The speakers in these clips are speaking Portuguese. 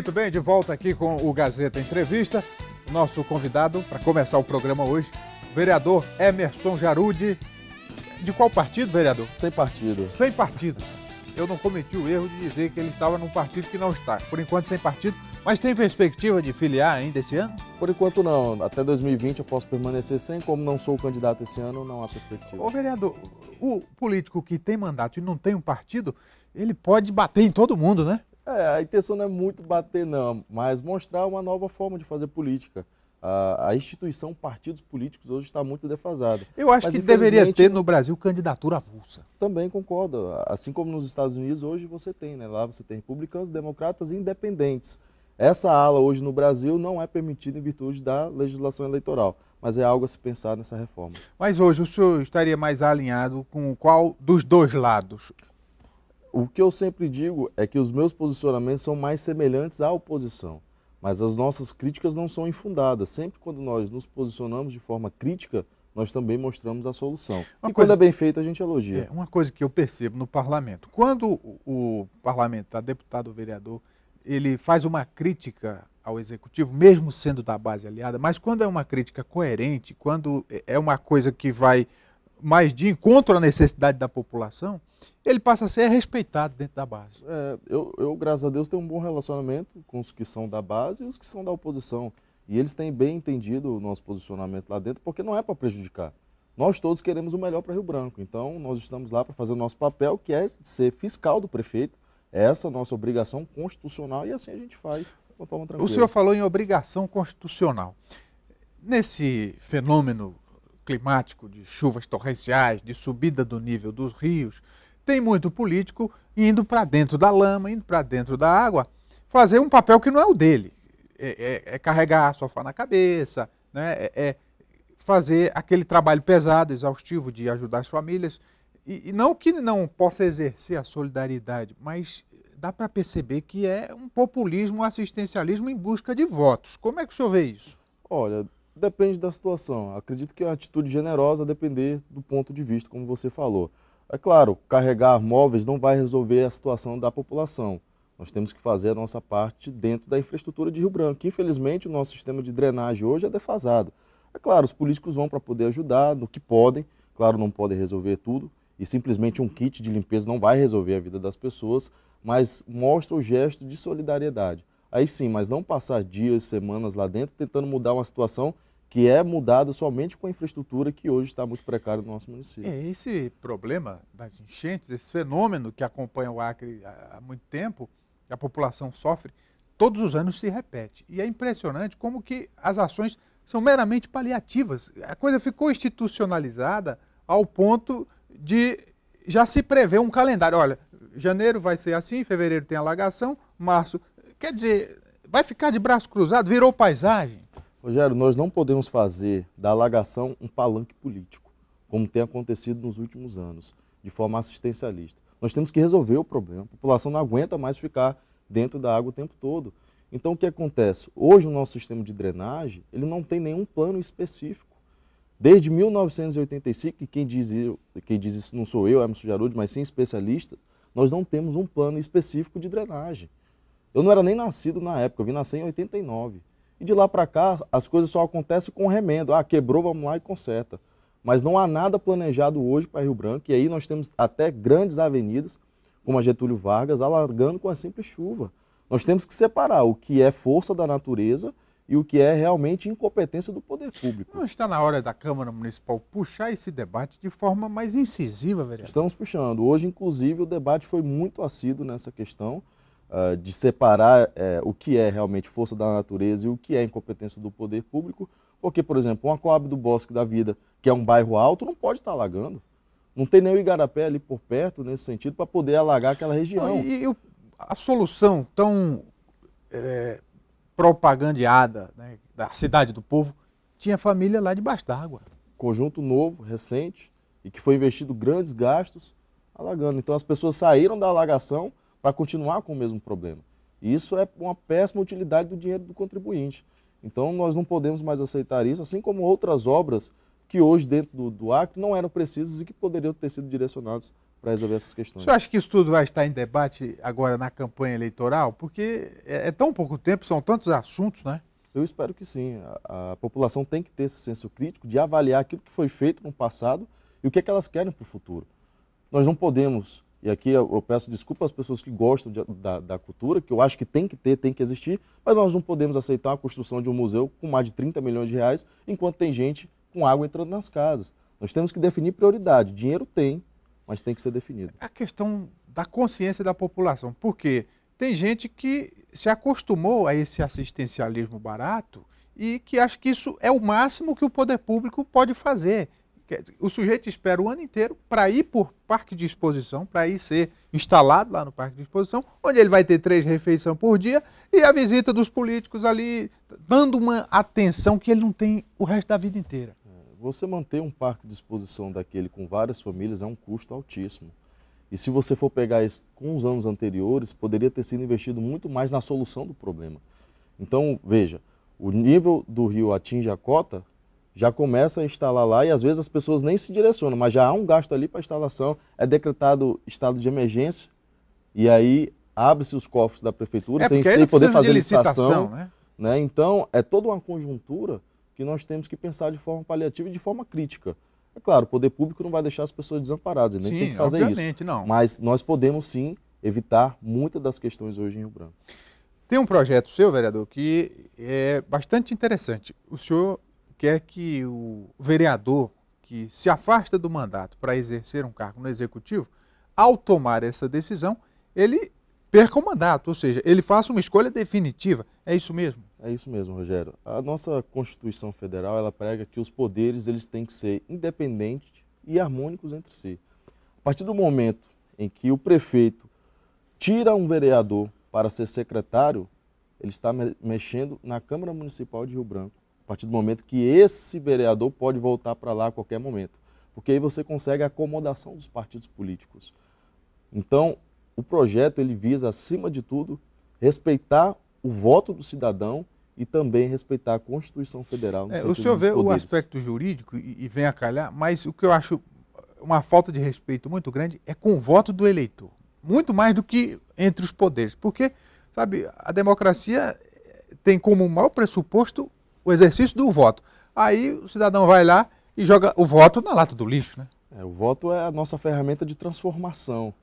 Muito bem, de volta aqui com o Gazeta Entrevista. Nosso convidado para começar o programa hoje, vereador Emerson Jarude. De qual partido, vereador? Sem partido. Sem partido. Eu não cometi o erro de dizer que ele estava num partido que não está. Por enquanto, sem partido. Mas tem perspectiva de filiar ainda esse ano? Por enquanto não. Até 2020 eu posso permanecer sem, como não sou candidato esse ano, não há perspectiva. Ô vereador, o político que tem mandato e não tem um partido, ele pode bater em todo mundo, né? É, a intenção não é muito bater, não, mas mostrar uma nova forma de fazer política. A, a instituição partidos políticos hoje está muito defasada. Eu acho mas, que deveria ter no Brasil candidatura avulsa. Também concordo. Assim como nos Estados Unidos hoje você tem, né? Lá você tem republicanos, democratas e independentes. Essa ala hoje no Brasil não é permitida em virtude da legislação eleitoral, mas é algo a se pensar nessa reforma. Mas hoje o senhor estaria mais alinhado com qual dos dois lados? o que eu sempre digo é que os meus posicionamentos são mais semelhantes à oposição, mas as nossas críticas não são infundadas. Sempre quando nós nos posicionamos de forma crítica, nós também mostramos a solução. Uma e coisa, quando é bem feita, a gente elogia. É, uma coisa que eu percebo no parlamento, quando o, o parlamentar, tá deputado ou vereador, ele faz uma crítica ao executivo, mesmo sendo da base aliada, mas quando é uma crítica coerente, quando é, é uma coisa que vai mas de encontro à necessidade da população, ele passa a ser respeitado dentro da base. É, eu, eu, graças a Deus, tenho um bom relacionamento com os que são da base e os que são da oposição. E eles têm bem entendido o nosso posicionamento lá dentro, porque não é para prejudicar. Nós todos queremos o melhor para Rio Branco, então nós estamos lá para fazer o nosso papel, que é ser fiscal do prefeito. É essa é a nossa obrigação constitucional e assim a gente faz de uma forma tranquila. O senhor falou em obrigação constitucional. Nesse fenômeno climático, de chuvas torrenciais, de subida do nível dos rios, tem muito político indo para dentro da lama, indo para dentro da água, fazer um papel que não é o dele. É, é, é carregar sofá na cabeça, né? é, é fazer aquele trabalho pesado, exaustivo de ajudar as famílias. E, e não que não possa exercer a solidariedade, mas dá para perceber que é um populismo, um assistencialismo em busca de votos. Como é que o senhor vê isso? Olha, Depende da situação. Acredito que a atitude generosa depender do ponto de vista, como você falou. É claro, carregar móveis não vai resolver a situação da população. Nós temos que fazer a nossa parte dentro da infraestrutura de Rio Branco. Infelizmente, o nosso sistema de drenagem hoje é defasado. É claro, os políticos vão para poder ajudar no que podem. Claro, não podem resolver tudo. E simplesmente um kit de limpeza não vai resolver a vida das pessoas, mas mostra o gesto de solidariedade aí sim, mas não passar dias, semanas lá dentro tentando mudar uma situação que é mudada somente com a infraestrutura que hoje está muito precária no nosso município. É, esse problema das enchentes, esse fenômeno que acompanha o Acre há muito tempo, que a população sofre, todos os anos se repete. E é impressionante como que as ações são meramente paliativas. A coisa ficou institucionalizada ao ponto de já se prever um calendário. Olha, janeiro vai ser assim, fevereiro tem alagação, março Quer dizer, vai ficar de braço cruzado, virou paisagem. Rogério, nós não podemos fazer da alagação um palanque político, como tem acontecido nos últimos anos, de forma assistencialista. Nós temos que resolver o problema. A população não aguenta mais ficar dentro da água o tempo todo. Então, o que acontece? Hoje, o nosso sistema de drenagem ele não tem nenhum plano específico. Desde 1985, e quem diz, quem diz isso não sou eu, é Emerson Jarud, mas sim especialista, nós não temos um plano específico de drenagem. Eu não era nem nascido na época, eu vim nascer em 89. E de lá para cá, as coisas só acontecem com remendo. Ah, quebrou, vamos lá e conserta. Mas não há nada planejado hoje para Rio Branco, e aí nós temos até grandes avenidas, como a Getúlio Vargas, alargando com a simples chuva. Nós temos que separar o que é força da natureza e o que é realmente incompetência do poder público. Não está na hora da Câmara Municipal puxar esse debate de forma mais incisiva, vereador? Estamos puxando. Hoje, inclusive, o debate foi muito assíduo nessa questão uh, de separar eh, o que é realmente força da natureza e o que é incompetência do poder público, porque, por exemplo, uma Coab do Bosque da Vida, que é um bairro alto, não pode estar alagando. Não tem nem o Igarapé ali por perto, nesse sentido, para poder alagar aquela região. E, e a solução tão é, propagandeada né, da cidade do povo tinha família lá debaixo d'água. Conjunto novo, recente, e que foi investido grandes gastos alagando. Então as pessoas saíram da alagação para continuar com o mesmo problema. E isso é uma péssima utilidade do dinheiro do contribuinte. Então nós não podemos mais aceitar isso, assim como outras obras que hoje dentro do, do Acre não eram precisas e que poderiam ter sido direcionadas para resolver essas questões. Você acha que isso tudo vai estar em debate agora na campanha eleitoral? Porque é, é tão pouco tempo, são tantos assuntos, né? Eu espero que sim. A, a, população tem que ter esse senso crítico de avaliar aquilo que foi feito no passado e o que, é que elas querem para o futuro. Nós não podemos e aqui eu, eu peço desculpa às pessoas que gostam de, da, da, cultura, que eu acho que tem que ter, tem que existir, mas nós não podemos aceitar a construção de um museu com mais de 30 milhões de reais, enquanto tem gente com água entrando nas casas. Nós temos que definir prioridade. Dinheiro tem, mas tem que ser definido. A questão da consciência da população. Por quê? Tem gente que se acostumou a esse assistencialismo barato e que acha que isso é o máximo que o poder público pode fazer. O sujeito espera o ano inteiro para ir por parque de exposição, para ir ser instalado lá no parque de exposição, onde ele vai ter três refeições por dia e a visita dos políticos ali, dando uma atenção que ele não tem o resto da vida inteira. É, você manter um parque de exposição daquele com várias famílias é um custo altíssimo. E se você for pegar isso com os anos anteriores, poderia ter sido investido muito mais na solução do problema. Então, veja, o nível do rio atinge a cota, já começa a instalar lá e às vezes as pessoas nem se direcionam, mas já há um gasto ali para instalação, é decretado estado de emergência e aí abre-se os cofres da prefeitura é sem se poder fazer licitação, licitação né? né? Então, é toda uma conjuntura que nós temos que pensar de forma paliativa e de forma crítica. É claro, o poder público não vai deixar as pessoas desamparadas, ele sim, tem que fazer isso. Não. Mas nós podemos sim evitar muitas das questões hoje em Rio Branco. Tem um projeto seu, vereador, que é bastante interessante. O senhor quer é que o vereador que se afasta do mandato para exercer um cargo no executivo, ao tomar essa decisão, ele perca o mandato, ou seja, ele faça uma escolha definitiva. É isso mesmo? É isso mesmo, Rogério. A nossa Constituição Federal, ela prega que os poderes eles têm que ser independentes e harmônicos entre si. A partir do momento em que o prefeito tira um vereador para ser secretário, ele está mexendo na Câmara Municipal de Rio Branco partir do momento que esse vereador pode voltar para lá a qualquer momento. Porque aí você consegue a acomodação dos partidos políticos. Então, o projeto ele visa, acima de tudo, respeitar o voto do cidadão e também respeitar a Constituição Federal. No é, o senhor vê poderes. o aspecto jurídico e, e vem a calhar, mas o que eu acho uma falta de respeito muito grande é com o voto do eleitor, muito mais do que entre os poderes, porque sabe a democracia tem como maior pressuposto o exercício do voto. Aí o cidadão vai lá e joga o voto na lata do lixo, né? É, o voto é a nossa ferramenta de transformação.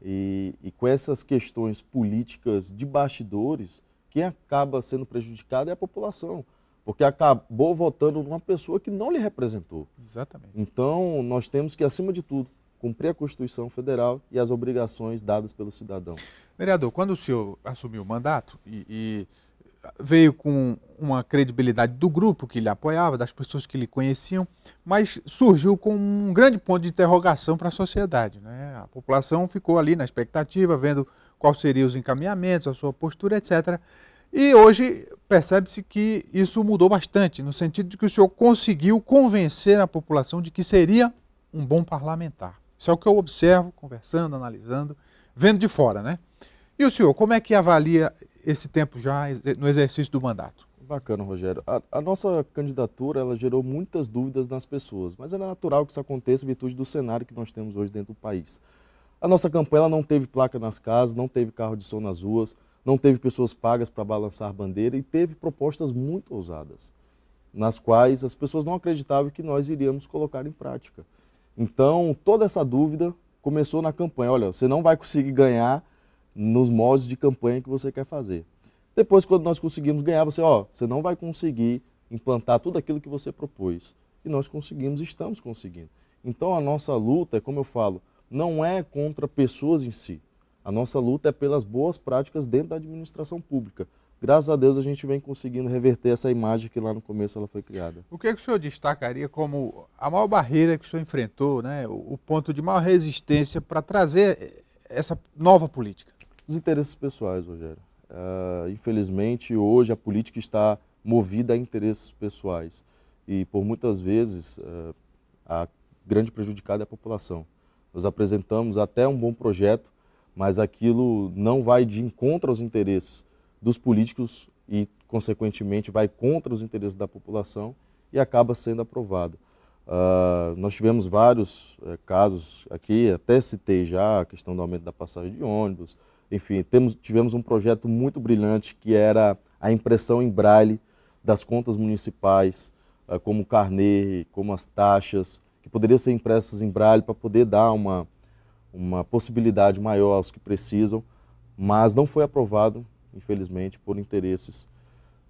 E, e com essas questões políticas de bastidores, quem acaba sendo prejudicado é a população, porque acabou votando numa pessoa que não lhe representou. Exatamente. Então, nós temos que, acima de tudo, cumprir a Constituição Federal e as obrigações dadas pelo cidadão. Vereador, quando o senhor assumiu o mandato e, e veio com uma credibilidade do grupo que lhe apoiava, das pessoas que lhe conheciam, mas surgiu com um grande ponto de interrogação para a sociedade. Né? A população ficou ali na expectativa, vendo quais seriam os encaminhamentos, a sua postura, etc. E hoje percebe-se que isso mudou bastante, no sentido de que o senhor conseguiu convencer a população de que seria um bom parlamentar. Isso é o que eu observo, conversando, analisando, vendo de fora, né? E o senhor, como é que avalia esse tempo já no exercício do mandato. Bacana, Rogério. A, a, nossa candidatura ela gerou muitas dúvidas nas pessoas, mas é natural que isso aconteça em virtude do cenário que nós temos hoje dentro do país. A nossa campanha não teve placa nas casas, não teve carro de som nas ruas, não teve pessoas pagas para balançar bandeira e teve propostas muito ousadas, nas quais as pessoas não acreditavam que nós iríamos colocar em prática. Então, toda essa dúvida começou na campanha. Olha, você não vai conseguir ganhar nos moldes de campanha que você quer fazer. Depois, quando nós conseguimos ganhar, você, ó, você não vai conseguir implantar tudo aquilo que você propôs. E nós conseguimos, estamos conseguindo. Então, a nossa luta, como eu falo, não é contra pessoas em si. A nossa luta é pelas boas práticas dentro da administração pública. Graças a Deus a gente vem conseguindo reverter essa imagem que lá no começo ela foi criada. O que, é que o senhor destacaria como a maior barreira que o senhor enfrentou, né? o ponto de maior resistência para trazer essa nova política? dos interesses pessoais, Rogério. Uh, infelizmente, hoje a política está movida a interesses pessoais e, por muitas vezes, uh, a grande prejudicada é a população. Nós apresentamos até um bom projeto, mas aquilo não vai de encontro aos interesses dos políticos e, consequentemente, vai contra os interesses da população e acaba sendo aprovado. Uh, nós tivemos vários uh, casos aqui, até citei já a questão do aumento da passagem de ônibus, enfim, temos, tivemos um projeto muito brilhante que era a impressão em braille das contas municipais, ah, como o carnê, como as taxas, que poderiam ser impressas em braille para poder dar uma, uma possibilidade maior aos que precisam, mas não foi aprovado, infelizmente, por interesses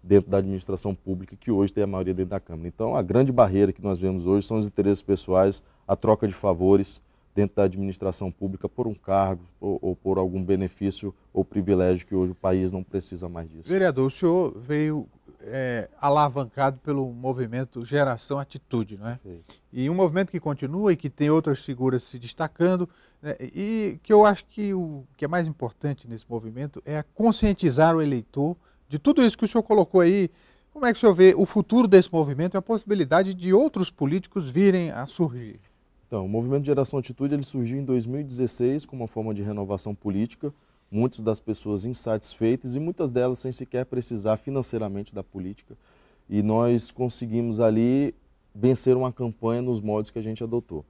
dentro da administração pública, que hoje tem a maioria dentro da Câmara. Então, a grande barreira que nós vemos hoje são os interesses pessoais, a troca de favores, dentro da administração pública por um cargo ou, ou, por algum benefício ou privilégio que hoje o país não precisa mais disso. Vereador, o senhor veio é, alavancado pelo movimento Geração Atitude, não é? Sim. E um movimento que continua e que tem outras figuras se destacando né? e que eu acho que o que é mais importante nesse movimento é conscientizar o eleitor de tudo isso que o senhor colocou aí, como é que o senhor vê o futuro desse movimento e a possibilidade de outros políticos virem a surgir? Então, o movimento Geração Atitude ele surgiu em 2016 como uma forma de renovação política. Muitas das pessoas insatisfeitas e muitas delas sem sequer precisar financeiramente da política. E nós conseguimos ali vencer uma campanha nos modos que a gente adotou.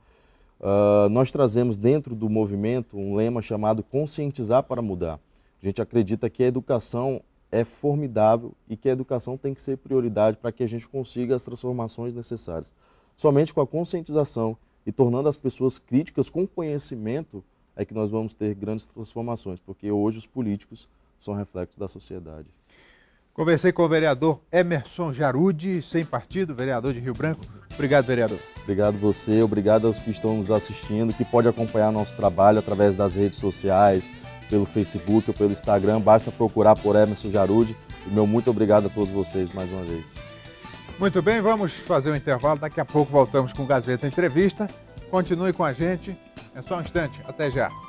Uh, nós trazemos dentro do movimento um lema chamado conscientizar para mudar. A gente acredita que a educação é formidável e que a educação tem que ser prioridade para que a gente consiga as transformações necessárias. Somente com a conscientização e tornando as pessoas críticas com conhecimento, é que nós vamos ter grandes transformações, porque hoje os políticos são reflexos da sociedade. Conversei com o vereador Emerson Jarude, sem partido, vereador de Rio Branco. Obrigado, vereador. Obrigado você, obrigado aos que estão nos assistindo, que pode acompanhar nosso trabalho através das redes sociais, pelo Facebook ou pelo Instagram. Basta procurar por Emerson Jarude. E meu muito obrigado a todos vocês mais uma vez. Muito bem, vamos fazer um intervalo. Daqui a pouco voltamos com Gazeta Entrevista. Continue com a gente. É só um instante. Até já.